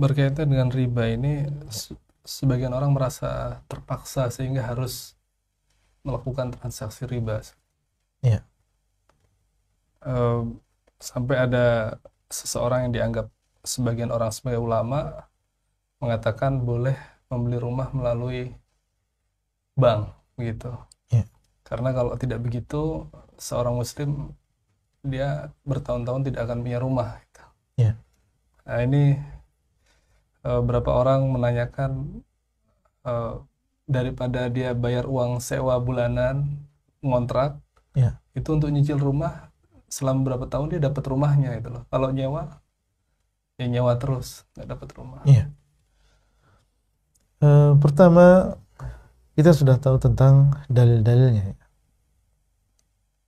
berkaitan dengan riba ini sebagian orang merasa terpaksa sehingga harus melakukan transaksi riba. Iya. sampai ada seseorang yang dianggap sebagian orang sebagai ulama mengatakan boleh membeli rumah melalui bank begitu iya. Karena kalau tidak begitu seorang muslim dia bertahun-tahun tidak akan punya rumah. Gitu. iya. Nah ini beberapa eh, berapa orang menanyakan uh, daripada dia bayar uang sewa bulanan ngontrak ya. itu untuk nyicil rumah selama berapa tahun dia dapat rumahnya itu loh kalau nyewa ya nyewa terus nggak dapat rumah ya. uh, pertama kita sudah tahu tentang dalil-dalilnya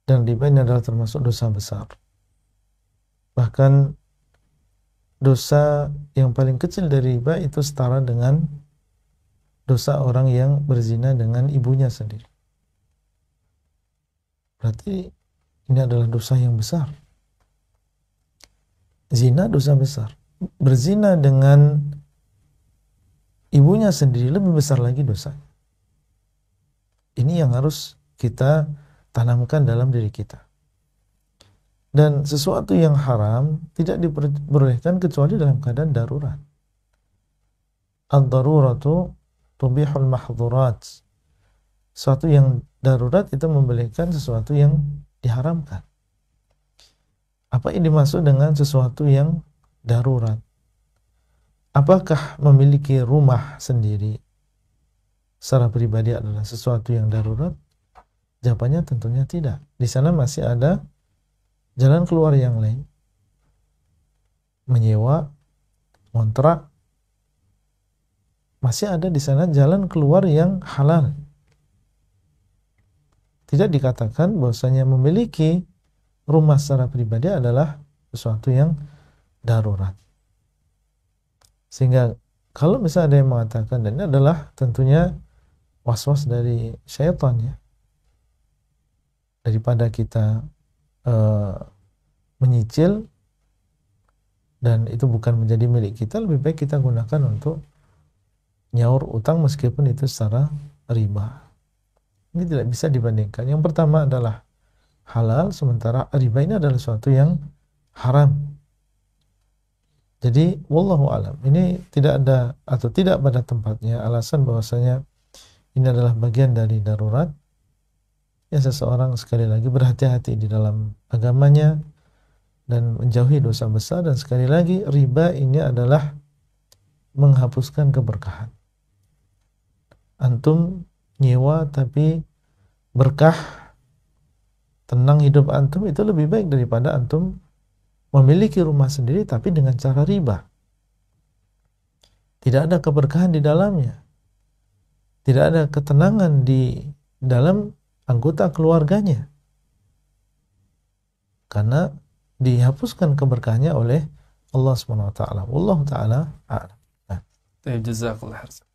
dan riba ini adalah termasuk dosa besar bahkan dosa yang paling kecil dari riba itu setara dengan dosa orang yang berzina dengan ibunya sendiri. Berarti ini adalah dosa yang besar. Zina dosa besar. Berzina dengan ibunya sendiri lebih besar lagi dosa. Ini yang harus kita tanamkan dalam diri kita. Dan sesuatu yang haram tidak diperbolehkan kecuali dalam keadaan darurat. Ad-daruratu tubihul mahdurat. Sesuatu yang darurat itu membolehkan sesuatu yang diharamkan. Apa yang dimaksud dengan sesuatu yang darurat? Apakah memiliki rumah sendiri secara pribadi adalah sesuatu yang darurat? Jawabannya tentunya tidak. Di sana masih ada jalan keluar yang lain menyewa kontrak masih ada di sana jalan keluar yang halal tidak dikatakan bahwasanya memiliki rumah secara pribadi adalah sesuatu yang darurat sehingga kalau misalnya ada yang mengatakan dan ini adalah tentunya was-was dari syaitan ya daripada kita Eh, menyicil dan itu bukan menjadi milik kita lebih baik kita gunakan untuk nyaur utang meskipun itu secara riba ini tidak bisa dibandingkan yang pertama adalah halal sementara riba ini adalah suatu yang haram jadi wallahu alam ini tidak ada atau tidak pada tempatnya alasan bahwasanya ini adalah bagian dari darurat ya seseorang sekali lagi berhati-hati di dalam agamanya dan menjauhi dosa besar dan sekali lagi riba ini adalah menghapuskan keberkahan. Antum nyewa tapi berkah tenang hidup antum itu lebih baik daripada antum memiliki rumah sendiri tapi dengan cara riba. Tidak ada keberkahan di dalamnya. Tidak ada ketenangan di dalam anggota keluarganya. Karena dihapuskan keberkahnya oleh Allah Subhanahu wa taala. Allah taala a'lam. Nah. Jazakallahu